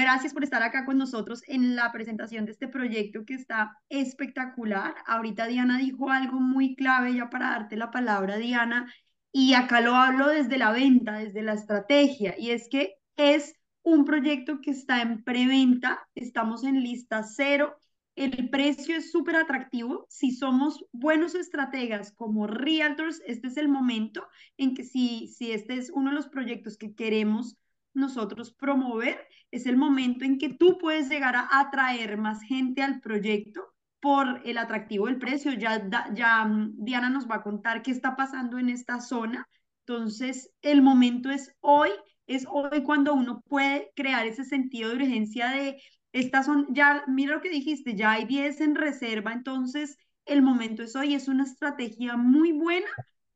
Gracias por estar acá con nosotros en la presentación de este proyecto que está espectacular. Ahorita Diana dijo algo muy clave ya para darte la palabra, Diana, y acá lo hablo desde la venta, desde la estrategia, y es que es un proyecto que está en preventa, estamos en lista cero, el precio es súper atractivo. Si somos buenos estrategas como realtors, este es el momento en que si, si este es uno de los proyectos que queremos nosotros promover, es el momento en que tú puedes llegar a atraer más gente al proyecto por el atractivo del precio. Ya, ya mm, Diana nos va a contar qué está pasando en esta zona. Entonces, el momento es hoy, es hoy cuando uno puede crear ese sentido de urgencia de, estas son, ya, mira lo que dijiste, ya hay 10 en reserva, entonces el momento es hoy, es una estrategia muy buena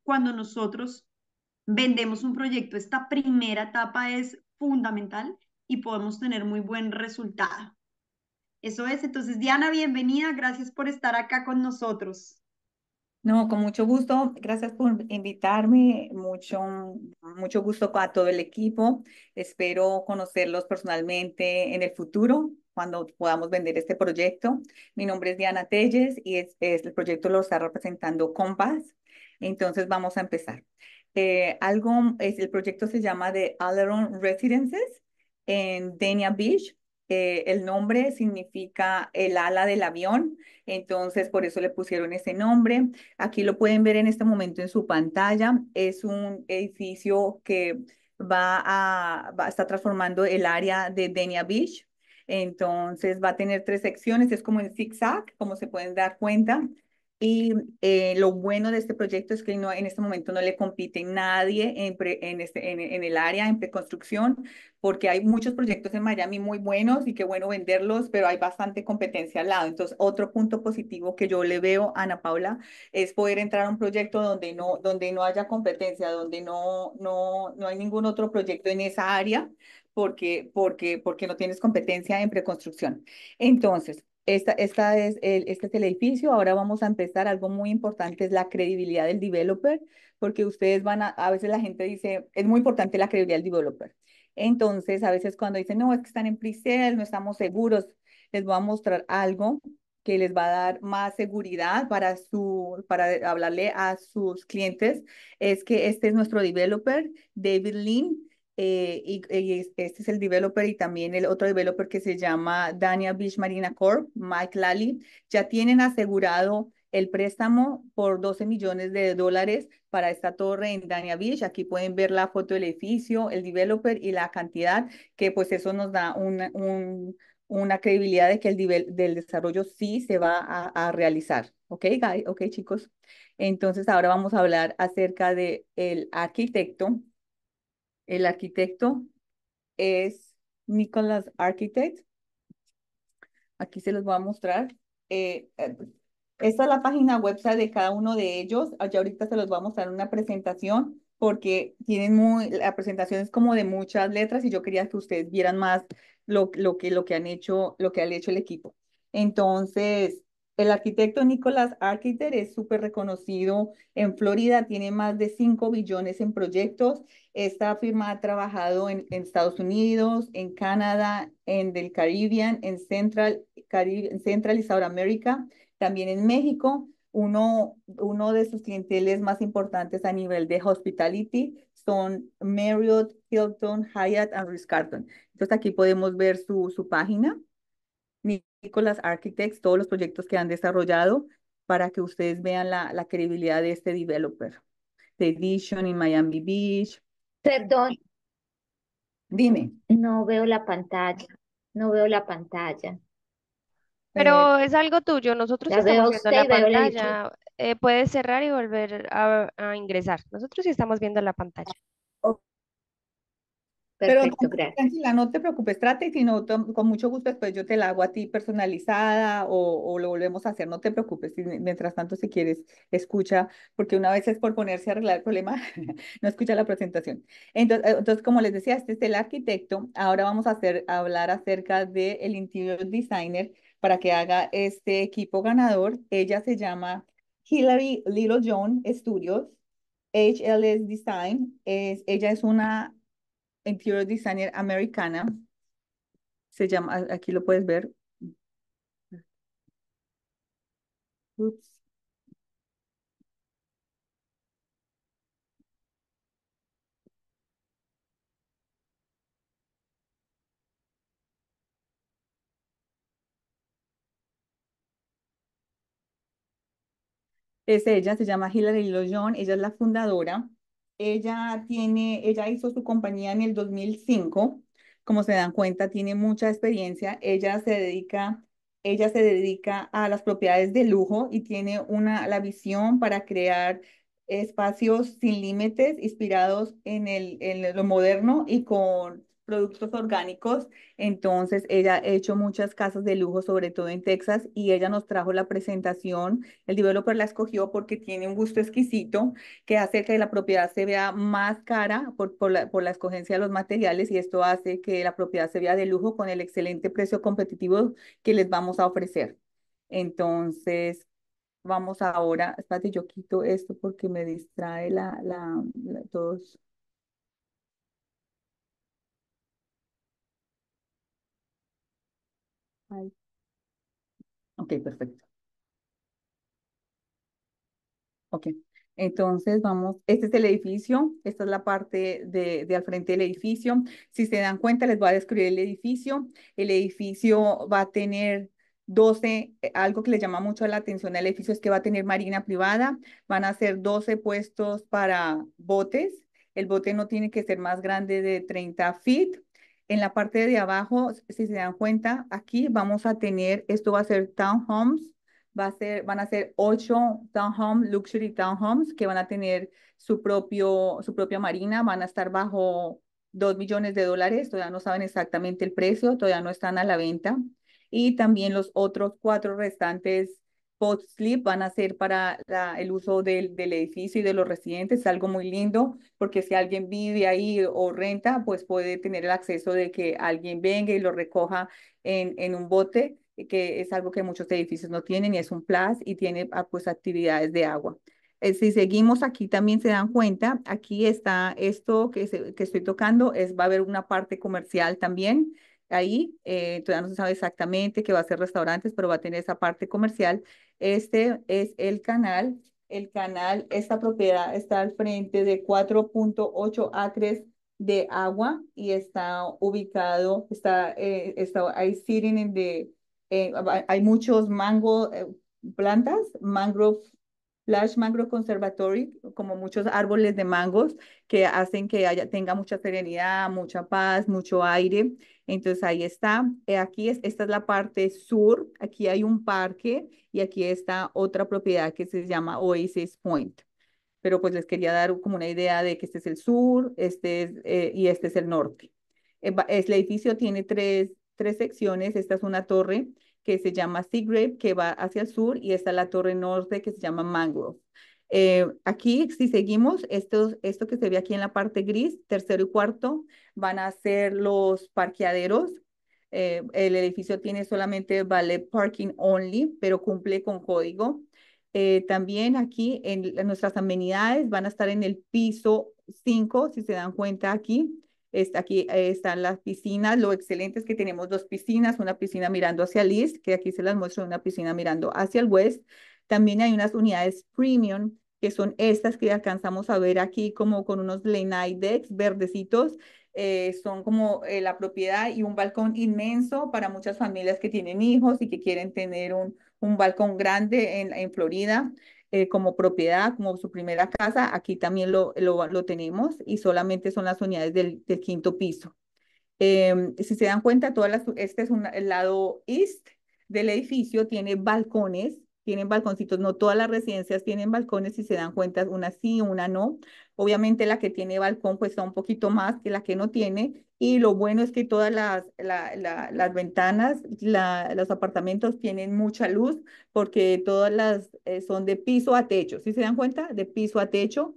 cuando nosotros vendemos un proyecto. Esta primera etapa es fundamental y podemos tener muy buen resultado. Eso es, entonces Diana, bienvenida, gracias por estar acá con nosotros. No, con mucho gusto, gracias por invitarme, mucho, mucho gusto a todo el equipo, espero conocerlos personalmente en el futuro cuando podamos vender este proyecto. Mi nombre es Diana Telles y es, es el proyecto lo está representando Compass, entonces vamos a empezar. Eh, algo, el proyecto se llama The Aleron Residences en Denia Beach. Eh, el nombre significa el ala del avión, entonces por eso le pusieron ese nombre. Aquí lo pueden ver en este momento en su pantalla. Es un edificio que va a, va, está transformando el área de Denia Beach. Entonces va a tener tres secciones, es como en zigzag, como se pueden dar cuenta. Y eh, lo bueno de este proyecto es que no, en este momento no le compite nadie en, en, este, en, el área, en preconstrucción, porque hay muchos proyectos en Miami muy buenos y qué bueno venderlos, pero hay bastante competencia al lado. Entonces, otro punto positivo que yo le veo a Ana Paula es poder entrar a un proyecto donde no, donde no haya competencia, donde no, no, no hay ningún otro proyecto en esa área, porque, porque, porque no tienes competencia en preconstrucción. Entonces, esta, es este es el edificio. Ahora vamos a empezar. Algo muy importante es la credibilidad del developer, porque ustedes van a, veces la gente dice, es muy importante la credibilidad del developer. Entonces, a veces cuando dicen, no, es que están en pre no estamos seguros, les voy a mostrar algo que les va a dar más seguridad para, su, para hablarle a sus clientes, es que este es nuestro developer, David Lynn eh, y, este es el developer y también el otro developer que se llama Dania Beach Marina Corp, Mike Lally, ya tienen asegurado el préstamo por 12 millones de dólares para esta torre en Dania Beach. Aquí pueden ver la foto del edificio, el developer y la cantidad, que pues eso nos da una, una credibilidad de que el nivel del desarrollo sí se va a, realizar. ¿Ok, guys? ¿Ok, chicos? Entonces ahora vamos a hablar acerca del el arquitecto el arquitecto es Nicholas Architect. Aquí se los voy a mostrar. Eh, eh, esta es la página web de cada uno de ellos. Allá ahorita se los voy a mostrar una presentación porque tienen muy, la presentación es como de muchas letras y yo quería que ustedes vieran más lo, lo, que, lo que han hecho, lo que ha hecho el equipo. Entonces, el arquitecto Nicholas Arquiter es súper reconocido en Florida, tiene más de 5 billones en proyectos. Esta firma ha trabajado en, Estados Unidos, en Canadá, en el Caribbean, en Central, y South también en México. Uno, de sus clienteles más importantes a nivel de hospitality son Marriott, Hilton, Hyatt and Ritz Carlton. Entonces aquí podemos ver su página con las Architects, todos los proyectos que han desarrollado para que ustedes vean la, credibilidad de este developer. The Edition in Miami Beach. Perdón. Dime. No veo la pantalla. No veo la pantalla. Pero eh, es algo tuyo. Nosotros estamos viendo la pantalla. Eh, puedes cerrar y volver a, ingresar. Nosotros sí estamos viendo la pantalla. Pero gracias. Tranquila, no te preocupes, trate, si no con mucho gusto después pues, yo te la hago a ti personalizada o, lo volvemos a hacer, no te preocupes. mientras tanto, si quieres, escucha, porque una vez es por ponerse a arreglar el problema, no escucha la presentación. Entonces, eh, entonces, como les decía, este es el arquitecto. Ahora vamos a, hacer, hablar acerca del el interior designer para que haga este equipo ganador. Ella se llama Hillary Little John Studios. HLS Design, es, ella es una Interior Designer Americana. Se llama, aquí lo puedes ver. Es ella, se llama Hilary Loyon, ella es la fundadora ella tiene, ella hizo su compañía en el 2005. Como se dan cuenta, tiene mucha experiencia. Ella se dedica, ella se dedica a las propiedades de lujo y tiene una la visión para crear espacios sin límites inspirados en, el, en lo moderno y con productos orgánicos. Entonces, ella ha hecho muchas casas de lujo, sobre todo en Texas, y ella nos trajo la presentación. El developer la escogió porque tiene un gusto exquisito que hace que la propiedad se vea más cara por, la, escogencia de los materiales y esto hace que la propiedad se vea de lujo con el excelente precio competitivo que les vamos a ofrecer. Entonces, vamos ahora, espérate, yo quito esto porque me distrae la, la, la Ok, perfecto. Ok, entonces vamos, este es el edificio, esta es la parte de, de, al frente del edificio. Si se dan cuenta, les voy a describir el edificio. El edificio va a tener 12, eh, algo que le llama mucho la atención al edificio es que va a tener marina privada, van a ser 12 puestos para botes. El bote no tiene que ser más grande de 30 feet. En la parte de abajo, si se dan cuenta, aquí vamos a tener, esto va a ser townhomes, va a ser, van a ser ocho townhomes, luxury townhomes, que van a tener su, propio, su propia marina, van a estar bajo dos millones de dólares, todavía no saben exactamente el precio, todavía no están a la venta. Y también los otros cuatro restantes Bot sleep van a ser para el uso del, edificio y de los residentes. Es algo muy lindo porque si alguien vive ahí o renta, pues puede tener el acceso de que alguien venga y lo recoja en, un bote, eh, que es algo que muchos edificios no tienen y es un plus y tiene ah, pues actividades de agua. Eh, si seguimos aquí también se dan cuenta, aquí está esto que, que estoy tocando, es, va a haber una parte comercial también Ahí eh, todavía no se sabe exactamente qué va a ser restaurantes, pero va a tener esa parte comercial. Este es el canal. El canal, esta propiedad está al frente de 4.8 acres de agua y está ubicado, está, eh, está hay eh, hay muchos mango eh, plantas, mangrove Flash Mangrove Conservatory, como muchos árboles de mangos que hacen que haya, tenga mucha serenidad, mucha paz, mucho aire. Entonces ahí está, eh, aquí esta es la parte sur, aquí hay un parque y aquí está otra propiedad que se llama Oasis Point. Pero pues les quería dar como una idea de que este es el sur, este es, eh, y este es el norte. Eh, el, edificio tiene tres, tres secciones, esta es una torre que se llama Seagrave, que va hacia el sur, y es la torre norte que se llama Mangrove. Eh, aquí, si seguimos, esto, esto que se ve aquí en la parte gris, tercero y cuarto, van a ser los parqueaderos. Eh, el edificio tiene solamente valet parking only, pero cumple con código. Eh, también aquí en, nuestras amenidades van a estar en el piso 5, si se dan cuenta aquí. Está, aquí están las piscinas. Lo excelente es que tenemos dos piscinas, una piscina mirando hacia el east, que aquí se las muestro, una piscina mirando hacia el west. También hay unas unidades premium que son estas que alcanzamos a ver aquí como con unos lenaidex verdecitos, eh, son como eh, la propiedad y un balcón inmenso para muchas familias que tienen hijos y que quieren tener un, un balcón grande en, en Florida. Eh, como propiedad, como su primera casa, aquí también lo, lo, tenemos y solamente son las unidades del, quinto piso. Em, si se dan cuenta, todas las, este es un, el lado east del edificio, tiene balcones tienen balconcitos, no todas las residencias tienen balcones, si se dan cuenta, una sí, una no. Obviamente la que tiene balcón pues está un poquito más que la que no tiene y lo bueno es que todas las, las ventanas, los apartamentos tienen mucha luz porque todas las eh, son de piso a techo, si se dan cuenta, de piso a techo.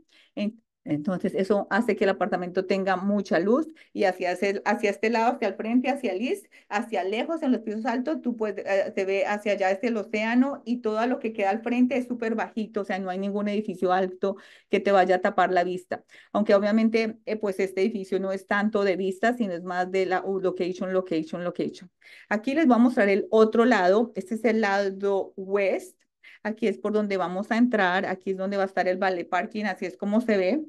Entonces, eso hace que el apartamento tenga mucha luz y hacia, hacia este lado, hacia el frente, hacia el east, hacia lejos, en los pisos altos, tú puedes, se eh, ve hacia allá desde el océano y todo lo que queda al frente es súper bajito, o sea, no hay ningún edificio alto que te vaya a tapar la vista. Aunque obviamente, eh, pues este edificio no es tanto de vista, sino es más de la location, location, location. Aquí les voy a mostrar el otro lado, este es el lado west, aquí es por donde vamos a entrar, aquí es donde va a estar el valet parking, así es como se ve.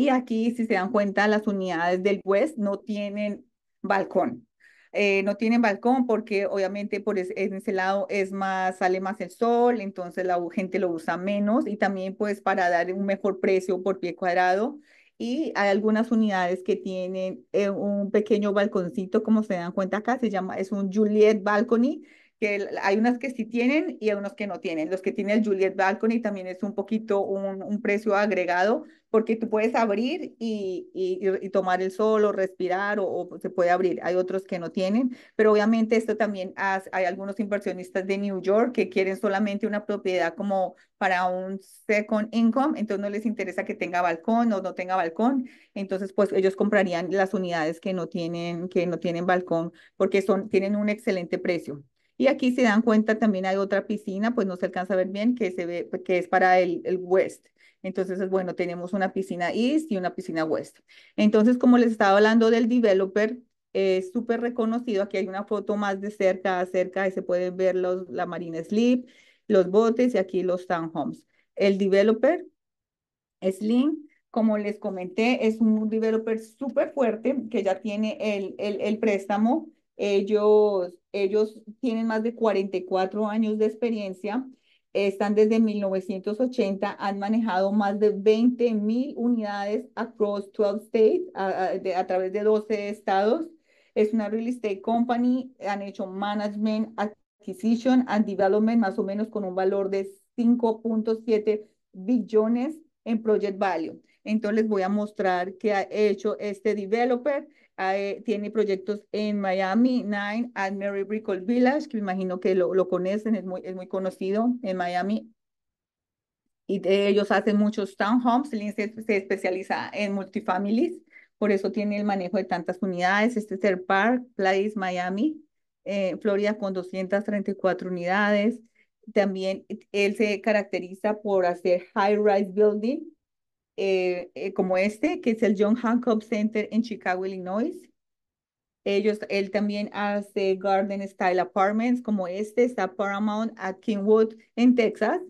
Y aquí, si se dan cuenta, las unidades del West no tienen balcón. Eh, no tienen balcón porque obviamente por ese, lado es más, sale más el sol, entonces la gente lo usa menos y también pues para dar un mejor precio por pie cuadrado. Y hay algunas unidades que tienen eh, un pequeño balconcito, como se dan cuenta acá, se llama, es un Juliet Balcony, que hay unas que sí tienen y hay unos que no tienen. Los que tienen el Juliet Balcony también es un poquito un, un precio agregado porque tú puedes abrir y, y, tomar el sol o respirar o, se puede abrir. Hay otros que no tienen, pero obviamente esto también hay algunos inversionistas de New York que quieren solamente una propiedad como para un second income, entonces no les interesa que tenga balcón o no tenga balcón, entonces pues ellos comprarían las unidades que no tienen, que no tienen balcón porque son, tienen un excelente precio. Y aquí se dan cuenta también hay otra piscina, pues no se alcanza a ver bien, que, se ve, que es para el, West. Entonces, bueno, tenemos una piscina East y una piscina West. Entonces, como les estaba hablando del developer, es súper reconocido. Aquí hay una foto más de cerca, cerca, y se pueden ver los, la Marina Sleep, los botes y aquí los townhomes. El developer, Slim, como les comenté, es un developer súper fuerte que ya tiene el, el, el préstamo. Ellos ellos tienen más de 44 años de experiencia, están desde 1980, han manejado más de 20 mil unidades across 12 states, a, a través de 12 estados. Es una real estate company, han hecho management, acquisition and development, más o menos con un valor de 5.7 billones en project value. Entonces les voy a mostrar qué ha hecho este developer. Ah, eh, tiene proyectos en Miami, Nine, and Mary Brickle Village, que me imagino que lo, conocen, es muy, conocido en Miami. Y ellos hacen muchos townhomes, se, especializa en multifamilies, por eso tiene el manejo de tantas unidades. Este es el Park Place Miami, eh, Florida con 234 unidades. También eh, él se caracteriza por hacer high-rise building, eh, eh, como este, que es el John Hancock Center en Chicago, Illinois. Ellos, él también hace Garden Style Apartments como este, está Paramount at Kingwood en Texas,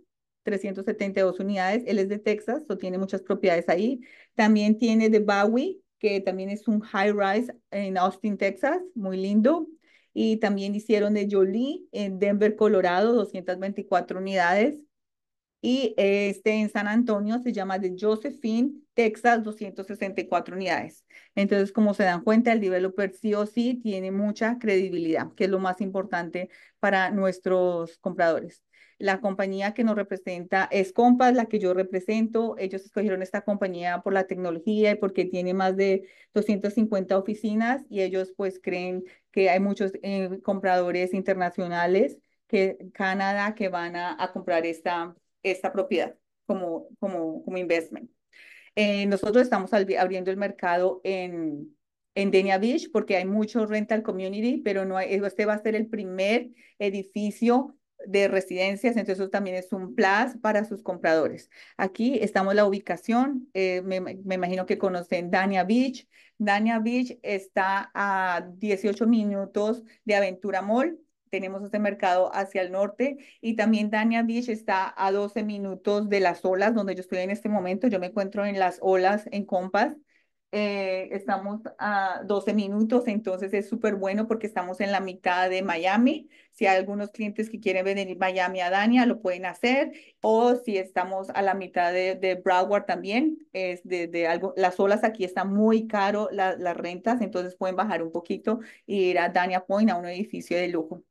372 unidades. Él es de Texas, o tiene muchas propiedades ahí. También tiene The Bowie, que también es un high rise en Austin, Texas, muy lindo. Y también hicieron de Jolie en Denver, Colorado, 224 unidades y este en San Antonio se llama de Josephine, Texas, 264 unidades. Entonces, como se dan cuenta, el developer sí o sí tiene mucha credibilidad, que es lo más importante para nuestros compradores. La compañía que nos representa es Compass, la que yo represento. Ellos escogieron esta compañía por la tecnología y porque tiene más de 250 oficinas y ellos pues creen que hay muchos eh, compradores internacionales que Canadá que van a, a comprar esta, esta propiedad como, como, como investment. Eh, nosotros estamos abriendo el mercado en, en Dania Beach porque hay mucho rental community, pero no este va a ser el primer edificio de residencias, entonces eso también es un plus para sus compradores. Aquí estamos la ubicación, eh, me, me, imagino que conocen Dania Beach. Dania Beach está a 18 minutos de Aventura Mall, tenemos este mercado hacia el norte y también Dania Beach está a 12 minutos de las olas donde yo estoy en este momento. Yo me encuentro en las olas en Compass. Eh, estamos a 12 minutos, entonces es súper bueno porque estamos en la mitad de Miami. Si hay algunos clientes que quieren venir Miami a Dania, lo pueden hacer. O si estamos a la mitad de, de Broward también, es de, de, algo, las olas aquí están muy caro las rentas, entonces pueden bajar un poquito y ir a Dania Point, a un edificio de lujo.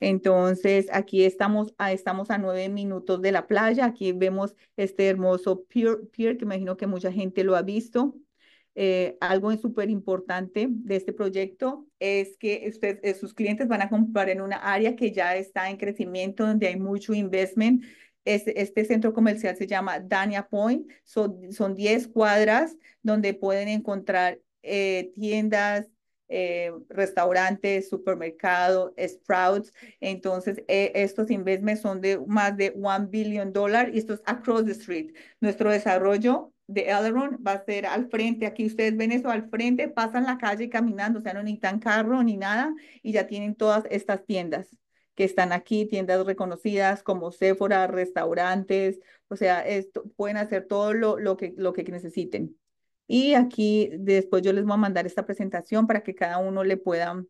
Entonces, aquí estamos a, ah, estamos a nueve minutos de la playa. Aquí vemos este hermoso pier, que imagino que mucha gente lo ha visto. Eh, algo súper importante de este proyecto es que ustedes eh, sus clientes van a comprar en una área que ya está en crecimiento, donde hay mucho investment. Este, este centro comercial se llama Dania Point. son 10 cuadras donde pueden encontrar eh, tiendas, eh, restaurantes, supermercados, Sprouts. Entonces, eh, estos investments son de más de 1 billion dólares y esto es across the street. Nuestro desarrollo de Elrond va a ser al frente. Aquí ustedes ven eso al frente, pasan la calle caminando, o sea, no necesitan carro ni nada y ya tienen todas estas tiendas que están aquí, tiendas reconocidas como Sephora, restaurantes, o sea, esto, pueden hacer todo lo, lo, que, lo que necesiten. Y aquí después yo les voy a mandar esta presentación para que cada uno le pueda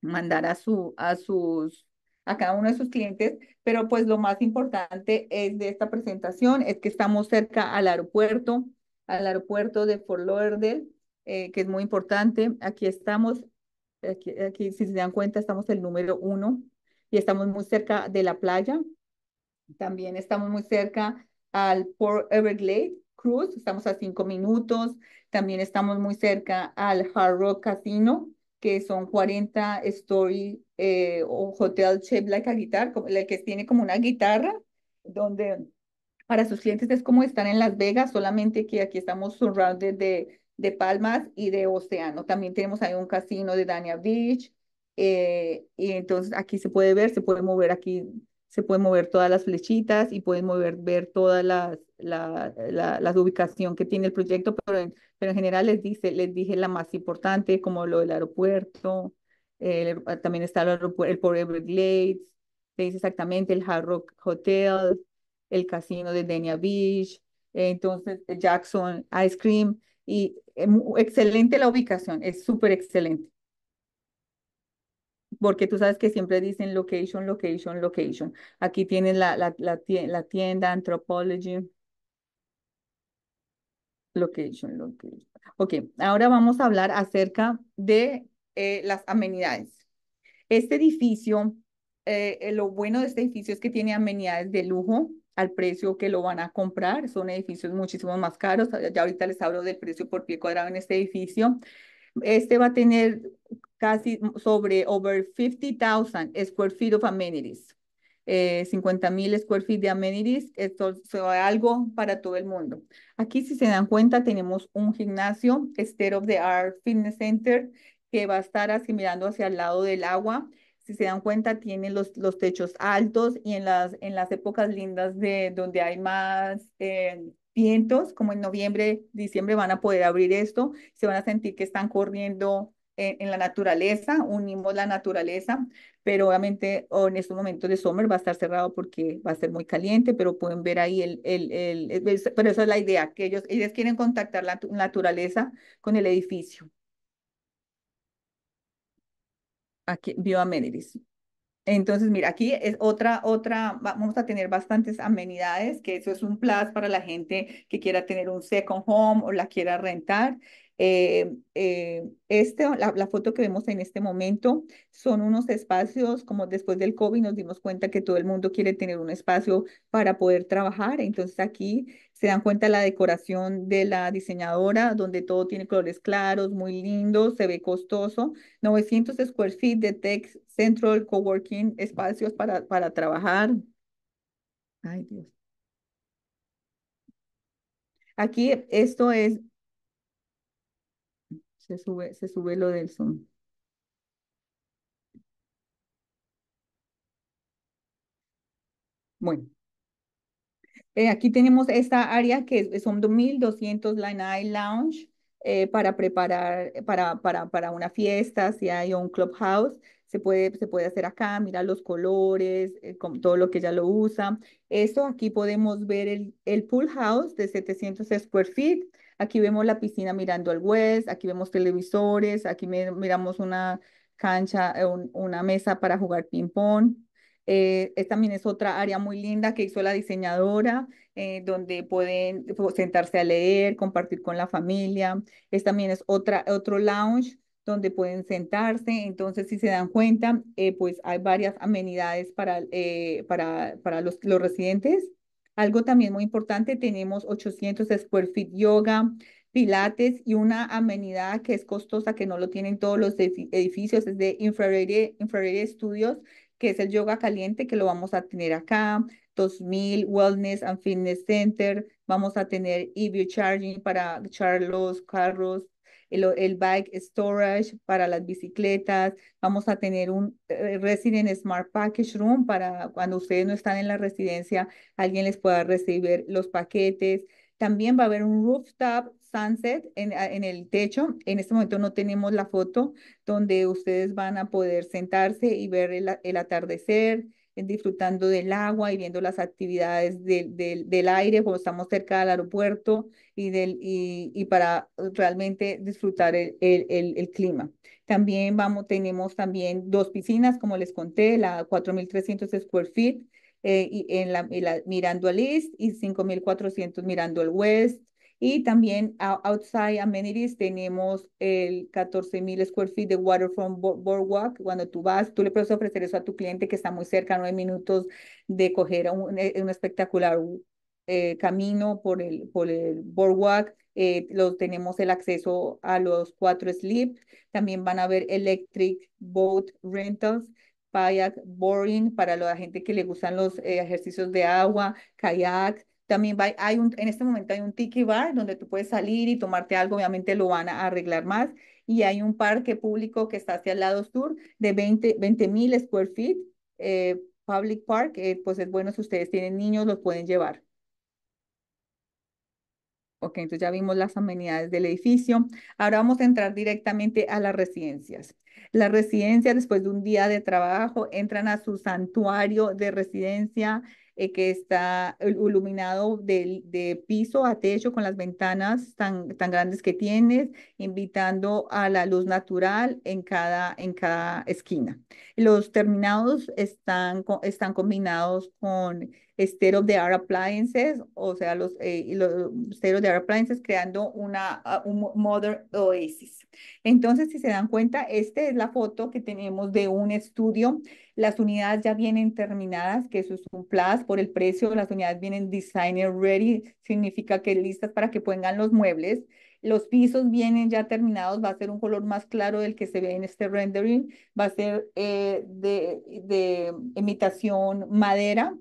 mandar a, su, a, sus, a cada uno de sus clientes. Pero pues lo más importante es de esta presentación es que estamos cerca al aeropuerto, al aeropuerto de Fort Lauderdale, eh, que es muy importante. Aquí estamos, aquí, si se dan cuenta estamos el número uno y estamos muy cerca de la playa. También estamos muy cerca al Port Everglades, Cruz, estamos a cinco minutos. También estamos muy cerca al Hard Rock Casino, que son 40 story eh, o hotel shape like a guitar, el que tiene como una guitarra, donde para sus clientes es como estar en Las Vegas, solamente que aquí estamos surrounded de, de palmas y de océano. También tenemos ahí un casino de Dania Beach, eh, y entonces aquí se puede ver, se puede mover aquí, se pueden mover todas las flechitas y pueden mover, ver todas las, la, la, la, ubicación que tiene el proyecto, pero en, pero en general les, dice, les dije la más importante, como lo del aeropuerto, ah, también está el, el Port Everglades, te dice exactamente el Hard Rock Hotel, el casino de Denia Beach, entonces eh, Jackson Ice Cream, y eh, excelente la ubicación, es súper excelente porque tú sabes que siempre dicen location, location, location. Aquí tienen la, la, la, la tienda Anthropology, Location, location. Ok, ahora vamos a hablar acerca de eh, las amenidades. Este edificio, eh, eh, lo bueno de este edificio es que tiene amenidades de lujo al precio que lo van a comprar. Son edificios muchísimo más caros. Ya ahorita les hablo del precio por pie cuadrado en este edificio. Este va a tener casi sobre over 50,000 square feet of amenities. 50 eh, mil square feet de amenities, esto es algo para todo el mundo. Aquí, si se dan cuenta, tenemos un gimnasio, State of the Art Fitness Center, que va a estar así mirando hacia el lado del agua. Si se dan cuenta, tiene los, los techos altos y en las, en las épocas lindas de donde hay más eh, vientos, como en noviembre, diciembre, van a poder abrir esto. Se van a sentir que están corriendo eh, en, la naturaleza, unimos la naturaleza, pero obviamente oh, en estos momentos de summer va a estar cerrado porque va a ser muy caliente, pero pueden ver ahí el, el, el, pero esa es la idea, que ellos, ellos quieren contactar la naturaleza con el edificio. Aquí, bioamenities. Entonces, mira, aquí es otra, otra, vamos a tener bastantes amenidades, que eso es un plus para la gente que quiera tener un second home o la quiera rentar. Eh, eh, este, la, foto que vemos en este momento son unos espacios, como después del COVID nos dimos cuenta que todo el mundo quiere tener un espacio para poder trabajar. Entonces aquí se dan cuenta la decoración de la diseñadora, donde todo tiene colores claros, muy lindo, se ve costoso. 900 square feet de Tech Central Coworking, espacios para, para trabajar. Ay, Dios. Aquí esto es se sube, se sube lo del Zoom. Bueno. Eh, aquí tenemos esta área que son 2.200 Line Eye Lounge eh, para preparar para, para, para, una fiesta, si hay un clubhouse. Se puede, se puede hacer acá, mirar los colores, eh, con todo lo que ya lo usa. Esto aquí podemos ver el, el pool house de 700 square feet Aquí vemos la piscina mirando al West, aquí vemos televisores, aquí miramos una cancha, eh, una mesa para jugar ping-pong. Eh, esta también es otra área muy linda que hizo la diseñadora, eh, donde pueden sentarse a leer, compartir con la familia. Esta también es otro lounge donde pueden sentarse. Entonces, si se dan cuenta, pues hay varias amenidades para, para, para los, los residentes. Algo también muy importante, tenemos 800 square feet yoga, pilates y una amenidad que es costosa, que no lo tienen todos los edificios, es de Infrared, Infrared Studios, que es el yoga caliente, que lo vamos a tener acá. 2000 Wellness and Fitness Center. Vamos a tener EV Charging para echar los carros el, bike storage para las bicicletas, vamos a tener un eh, Resident Smart Package Room para cuando ustedes no están en la residencia, alguien les pueda recibir los paquetes. También va a haber un rooftop sunset en, el techo. En este momento no tenemos la foto donde ustedes van a poder sentarse y ver el atardecer disfrutando del agua y viendo las actividades del aire cuando estamos cerca del aeropuerto y, del, y, para realmente disfrutar el, clima. También vamos, tenemos también dos piscinas, como les conté, la 4.300 square feet eh, y en la, mirando al East y 5.400 mirando al West y también outside amenities tenemos el 14,000 square feet de waterfront boardwalk. Cuando tú vas, tú le puedes ofrecer eso a tu cliente que está muy cerca, nueve minutos de coger eh, un, espectacular eh, camino por el, por el boardwalk. Eh, los, tenemos el acceso a los cuatro slip. También van a ver electric boat rentals kayak, boring, para la gente que le gustan los ejercicios de agua, kayak, también hay un, en este momento hay un tiki bar donde tú puedes salir y tomarte algo, obviamente lo van a arreglar más. Y hay un parque público que está hacia el lado sur de 20 mil square feet, eh, public park. Eh, pues es bueno si ustedes tienen niños, los pueden llevar. Ok, entonces ya vimos las amenidades del edificio. Ahora vamos a entrar directamente a las residencias. Las residencias, después de un día de trabajo, entran a su santuario de residencia. Eh, que está iluminado de, piso a techo con las ventanas tan, tan grandes que tienes, invitando a la luz natural en cada, en cada esquina. Los terminados están, están combinados con esteros de art appliances, o sea, los, eh, los art appliances creando una, ah, un modern oasis. Entonces, si se dan cuenta, esta es la foto que tenemos de un estudio las unidades ya vienen terminadas, que eso es un por el precio. Las unidades vienen designer ready, significa que listas para que pongan los muebles. Los pisos vienen ya terminados, va a ser un color más claro del que se ve en este rendering, va a ser eh, de, de imitación madera,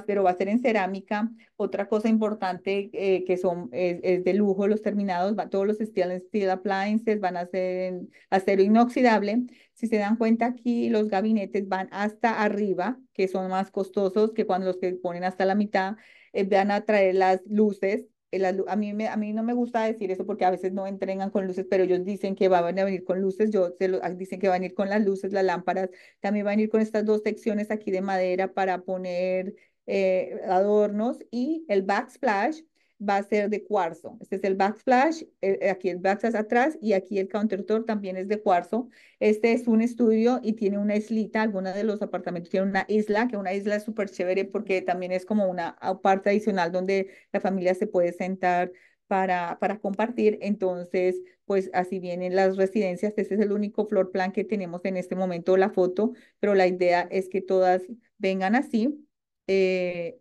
pero va a ser en cerámica. Otra cosa importante eh, que son, es, de lujo los terminados, va, todos los steel, appliances van a ser en acero inoxidable. Si se dan cuenta aquí, los gabinetes van hasta arriba, que son más costosos que cuando los que ponen hasta la mitad, eh, van a traer las luces eh, a mí, me, a mí no me gusta decir eso porque a veces no entregan con luces, pero ellos dicen que van a venir con luces, yo ah, dicen que van a ir con las luces, las lámparas, también van a ir con estas dos secciones aquí de madera para poner eh, adornos y el backsplash va a ser de cuarzo. Este es el backsplash, eh, eh, aquí el backsplash atrás y aquí el countertop también es de cuarzo. Este es un estudio y tiene una islita, alguna de los apartamentos tiene una isla, que una isla es súper chévere porque también es como una ah, parte adicional donde la familia se puede sentar para, para compartir. Entonces, pues así vienen las residencias. Este es el único floor plan que tenemos en este momento, la foto, pero la idea es que todas vengan así. Eh,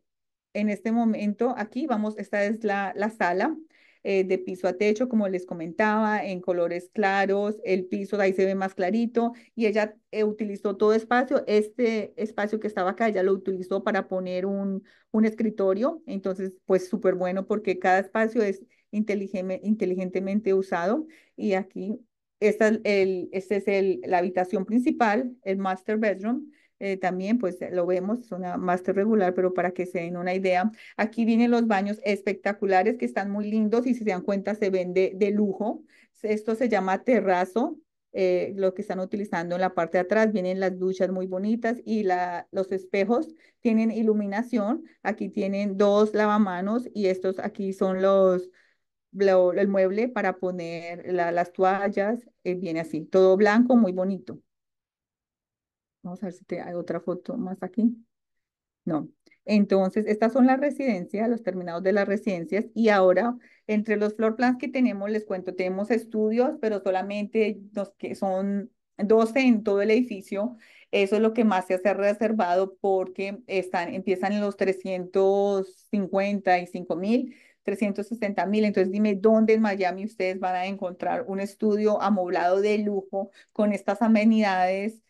en este momento, aquí vamos, esta es la, la sala eh, de piso a techo, como les comentaba, en colores claros, el piso de ahí se ve más clarito y ella eh, utilizó todo espacio, este espacio que estaba acá, ella lo utilizó para poner un, un escritorio, entonces pues súper bueno porque cada espacio es inteligentemente usado y aquí esta es, el, este es el, la habitación principal, el master bedroom, eh, también pues eh, lo vemos, es una master regular, pero para que se den una idea, aquí vienen los baños espectaculares que están muy lindos y si se dan cuenta se vende de, lujo. Esto se llama terrazo, eh, lo que están utilizando en la parte de atrás. Vienen las duchas muy bonitas y la, los espejos tienen iluminación. Aquí tienen dos lavamanos y estos aquí son los, el mueble para poner las toallas. viene así, todo blanco, muy bonito. Vamos a ver si te, hay otra foto más aquí. No. Entonces, estas son las residencias, los terminados de las residencias. Y ahora, entre los floor plans que tenemos, les cuento, tenemos estudios, pero solamente los que son 12 en todo el edificio. Eso es lo que más se hace reservado porque están, empiezan en los 355 mil, 360 mil. Entonces dime dónde en Miami ustedes van a encontrar un estudio amoblado de lujo con estas amenidades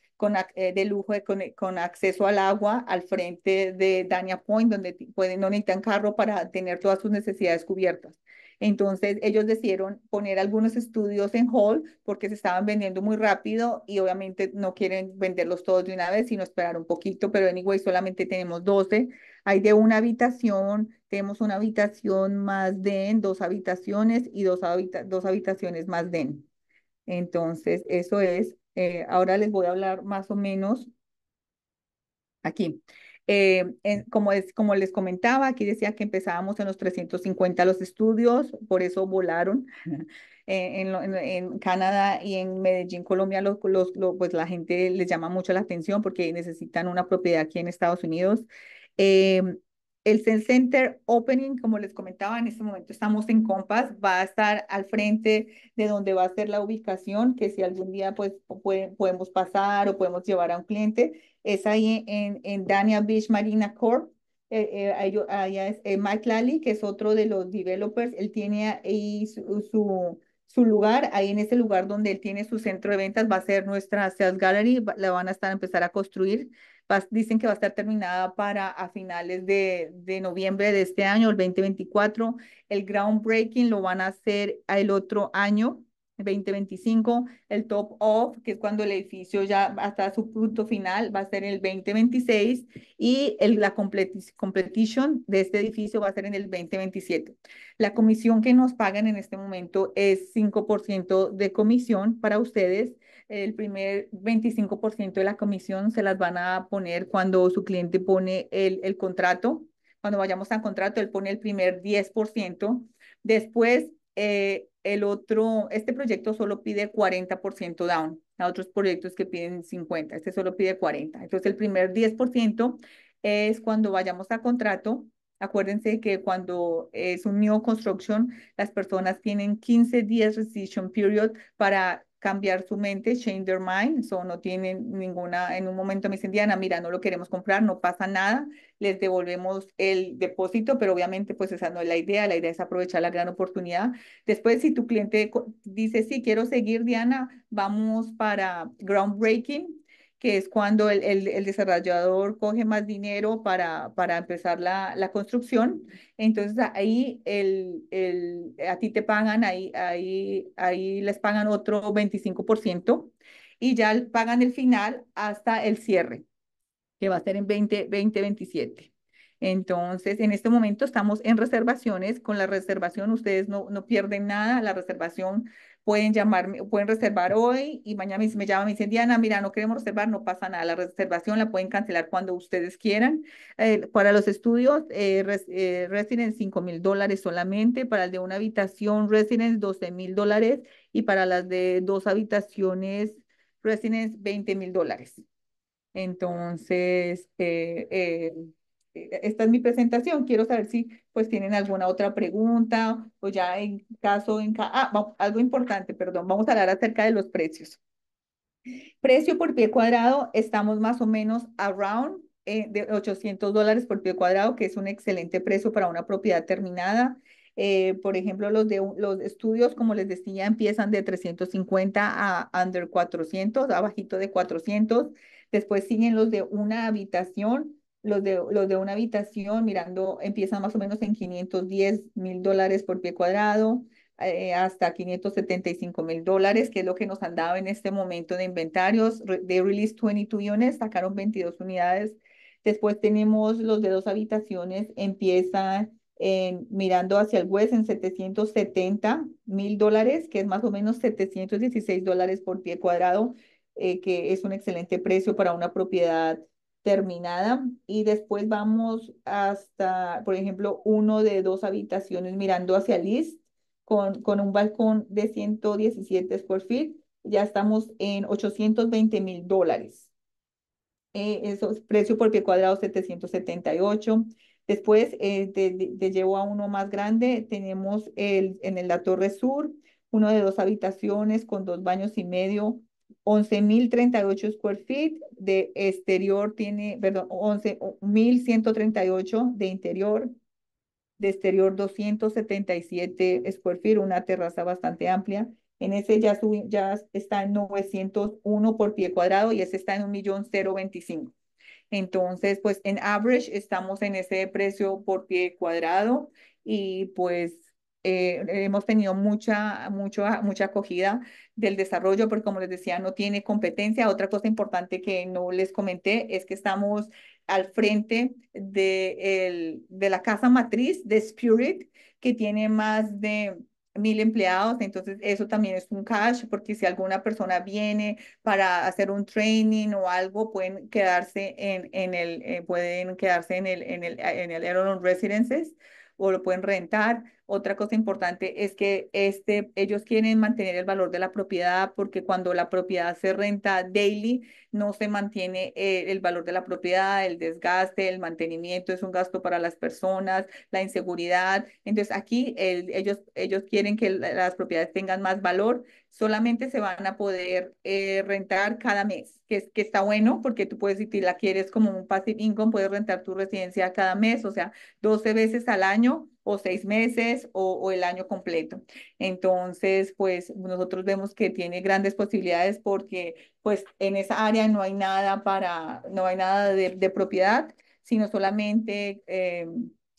eh, de lujo eh, eh, con, acceso al agua al frente de Dania Point, donde pueden, no necesitan carro para tener todas sus necesidades cubiertas. Entonces ellos decidieron poner algunos estudios en hall porque se estaban vendiendo muy rápido y obviamente no quieren venderlos todos de una vez, sino esperar un poquito, pero anyway solamente tenemos 12. Hay de una habitación, tenemos una habitación más den, dos habitaciones y dos, dos habitaciones más den. Entonces eso es eh, ahora les voy a hablar más o menos aquí. Eh, como, les comentaba, aquí decía que empezábamos en los 350 los estudios, por eso volaron. Eh, en, Canadá y en Medellín, Colombia, los, pues la gente les llama mucho la atención porque necesitan una propiedad aquí en Estados Unidos. El Zen Center Opening, como les comentaba, en este momento estamos en Compass, va a estar al frente de donde va a ser la ubicación, que si algún día pues podemos pasar o podemos llevar a un cliente, es ahí en, en Dania Beach Marina Corp. Eh, eh allá es eh, Mike Lally, que es otro de los developers, él tiene ahí su, su, lugar, ahí en ese lugar donde él tiene su centro de ventas, va a ser nuestra Sales Gallery, la van a estar a empezar a construir dicen que va a estar terminada para a finales de, de, noviembre de este año, el 2024. El groundbreaking lo van a hacer el otro año, el 2025. El top off, que es cuando el edificio ya hasta su punto final, va a ser en el 2026. Y el, la completion de este edificio va a ser en el 2027. La comisión que nos pagan en este momento es 5% de comisión para ustedes el primer 25% de la comisión se las van a poner cuando su cliente pone el, el contrato. Cuando vayamos al contrato, él pone el primer 10%. Después, eh, el otro, este proyecto solo pide 40% down. A otros proyectos que piden 50, este solo pide 40. Entonces, el primer 10% es cuando vayamos a contrato. Acuérdense que cuando es un new construction, las personas tienen 15 días rescission period para cambiar su mente, change their mind, so no tienen ninguna, en un momento me dicen, Diana, mira, no lo queremos comprar, no pasa nada, les devolvemos el depósito, pero obviamente pues esa no es la idea, la idea es aprovechar la gran oportunidad. Después, si tu cliente dice, sí, quiero seguir, Diana, vamos para groundbreaking, que es cuando el, desarrollador coge más dinero para, para empezar la, la, construcción. Entonces ahí el, a ti te pagan, ahí, ahí, ahí les pagan otro 25% y ya pagan el final hasta el cierre, que va a ser en 20, 2027. Entonces, en este momento estamos en reservaciones. Con la reservación ustedes no, no pierden nada. La reservación pueden llamarme, pueden reservar hoy y mañana me, me llaman, me dicen, Diana, mira, no queremos reservar, no pasa nada, la reservación la pueden cancelar cuando ustedes quieran. Eh, para los estudios, eh, eh residence 5 mil dólares solamente, para el de una habitación, residence doce mil dólares y para las de dos habitaciones, residence veinte mil dólares. Entonces, eh, eh eh, esta es mi presentación, quiero saber si pues tienen alguna otra pregunta o ya en caso, en ah, algo importante, perdón, vamos a hablar acerca de los precios. Precio por pie cuadrado, estamos más o menos around eh, de 800 dólares por pie cuadrado, que es un excelente precio para una propiedad terminada. Eh, por ejemplo, los, de, los estudios, como les decía, empiezan de 350 a under 400, abajito de 400. Después siguen los de una habitación, los de, los de una habitación, mirando, empiezan más o menos en 510 mil dólares por pie cuadrado eh, hasta 575 mil dólares, que es lo que nos han dado en este momento de inventarios. De release 22 units, sacaron 22 unidades. Después tenemos los de dos habitaciones, empiezan mirando hacia el west en 770 mil dólares, que es más o menos 716 dólares por pie cuadrado, eh, que es un excelente precio para una propiedad terminada y después vamos hasta, por ejemplo, uno de dos habitaciones mirando hacia el con, con un balcón de 117 square feet. Ya estamos en 820 mil dólares. Eh, eso es precio por pie cuadrado 778. Después eh, te, llevo a uno más grande. Tenemos el, en la Torre Sur, uno de dos habitaciones con dos baños y medio 11.038 square feet de exterior tiene, perdón, 11.138 de interior, de exterior 277 square feet, una terraza bastante amplia. En ese ya, ya está en 901 por pie cuadrado y ese está en 1.025. Entonces, pues en average estamos en ese precio por pie cuadrado y pues eh, hemos tenido mucha, mucho, mucha acogida del desarrollo, porque como les decía, no tiene competencia. Otra cosa importante que no les comenté es que estamos al frente de, el, de la casa matriz de Spirit, que tiene más de mil empleados, entonces eso también es un cash, porque si alguna persona viene para hacer un training o algo, pueden quedarse en, en el, eh, pueden quedarse en el, en el, en el Residences o lo pueden rentar. Otra cosa importante es que este, ellos quieren mantener el valor de la propiedad porque cuando la propiedad se renta daily, no se mantiene eh, el valor de la propiedad, el desgaste, el mantenimiento es un gasto para las personas, la inseguridad. Entonces aquí ellos, ellos quieren que las propiedades tengan más valor solamente se van a poder eh, rentar cada mes, que, que está bueno porque tú puedes, si la quieres como un passive income, puedes rentar tu residencia cada mes, o sea, 12 veces al año o seis meses o, el año completo. Entonces, pues nosotros vemos que tiene grandes posibilidades porque pues en esa área no hay nada para, no hay nada de, propiedad, sino solamente eh,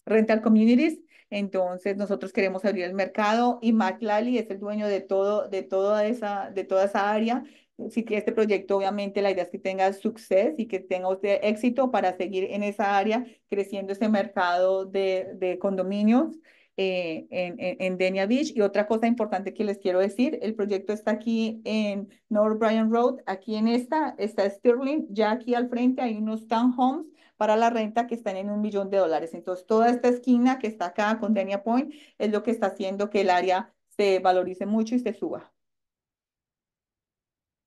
rental communities entonces, nosotros queremos abrir el mercado y Mark Lally es el dueño de, todo, de, toda, esa, de toda esa área. Si que este proyecto, obviamente la idea es que tenga suceso y que tenga usted éxito para seguir en esa área, creciendo ese mercado de, condominios. Eh, en, Denia Beach. Y otra cosa importante que les quiero decir, el proyecto está aquí en North Bryan Road, aquí en esta, está Sterling, ya aquí al frente hay unos townhomes para la renta que están en un millón de dólares. Entonces, toda esta esquina que está acá con Denia Point es lo que está haciendo que el área se valorice mucho y se suba.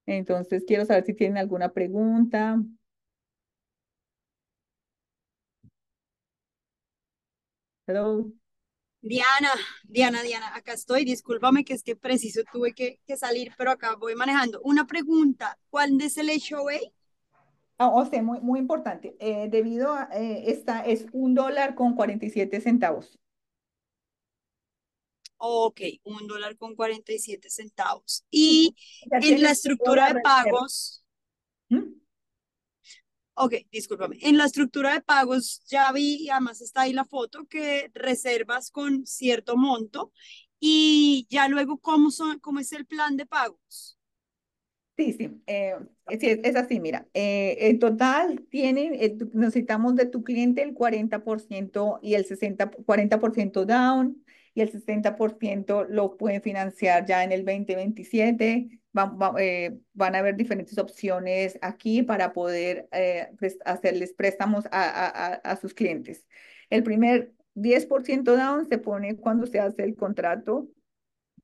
Entonces, quiero saber si tienen alguna pregunta. Hello. Diana, Diana, Diana, acá estoy. Discúlpame que es que preciso tuve que, salir, pero acá voy manejando. Una pregunta, ¿cuál es el HOA? Ah, o sea, muy, muy importante. Eh, debido a eh, esta es un dólar con 47 centavos. Ok, un dólar con 47 centavos. Y en la estructura de pagos. ¿Mm? Ok, discúlpame. En la estructura de pagos ya vi, además está ahí la foto, que reservas con cierto monto y ya luego cómo, son, cómo es el plan de pagos. Sí, sí, eh, es, así, mira, eh, en total tienen, eh, necesitamos de tu cliente el 40% y el 60, 40% down y el 60% lo pueden financiar ya en el 2027. Van, van a haber diferentes opciones aquí para poder hacerles préstamos a, a sus clientes. El primer 10% down se pone cuando se hace el contrato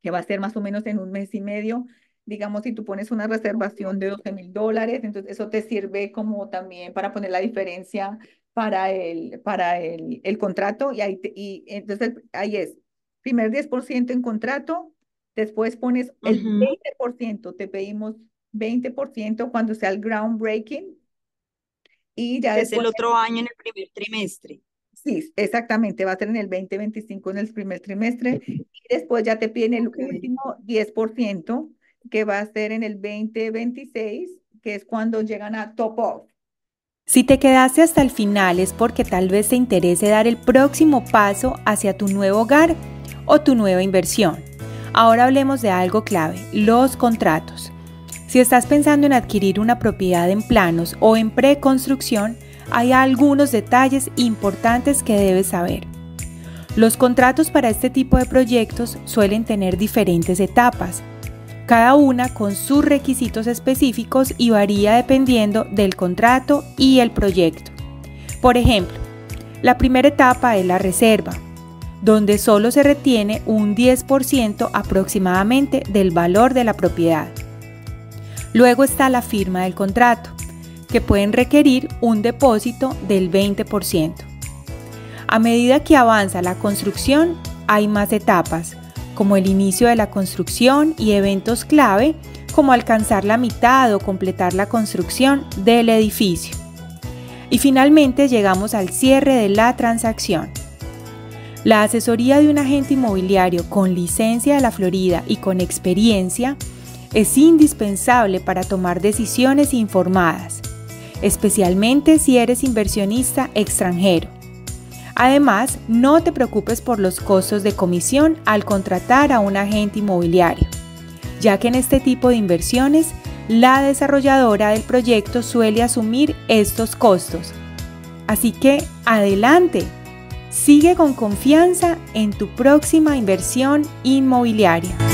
que va a ser más o menos en un mes y medio, digamos, si tú pones una reservación de 12 mil dólares, entonces eso te sirve como también para poner la diferencia para el, para el, el contrato y ahí, y entonces ahí es, primer 10% en contrato, después pones el 20%, te pedimos 20% cuando sea el groundbreaking y ya es el otro año en el primer trimestre. Sí, exactamente, va a ser en el 2025 en el primer trimestre y después ya te piden el último 10% que va a ser en el 2026, que es cuando llegan a Top Off. Si te quedaste hasta el final es porque tal vez te interese dar el próximo paso hacia tu nuevo hogar o tu nueva inversión. Ahora hablemos de algo clave, los contratos. Si estás pensando en adquirir una propiedad en planos o en preconstrucción, hay algunos detalles importantes que debes saber. Los contratos para este tipo de proyectos suelen tener diferentes etapas, cada una con sus requisitos específicos y varía dependiendo del contrato y el proyecto. Por ejemplo, la primera etapa es la reserva, donde solo se retiene un 10% aproximadamente del valor de la propiedad. Luego está la firma del contrato, que pueden requerir un depósito del 20%. A medida que avanza la construcción, hay más etapas, como el inicio de la construcción y eventos clave, como alcanzar la mitad o completar la construcción del edificio. Y finalmente llegamos al cierre de la transacción. La asesoría de un agente inmobiliario con licencia de la Florida y con experiencia es indispensable para tomar decisiones informadas, especialmente si eres inversionista extranjero. Además, no te preocupes por los costos de comisión al contratar a un agente inmobiliario, ya que en este tipo de inversiones la desarrolladora del proyecto suele asumir estos costos. Así que adelante, sigue con confianza en tu próxima inversión inmobiliaria.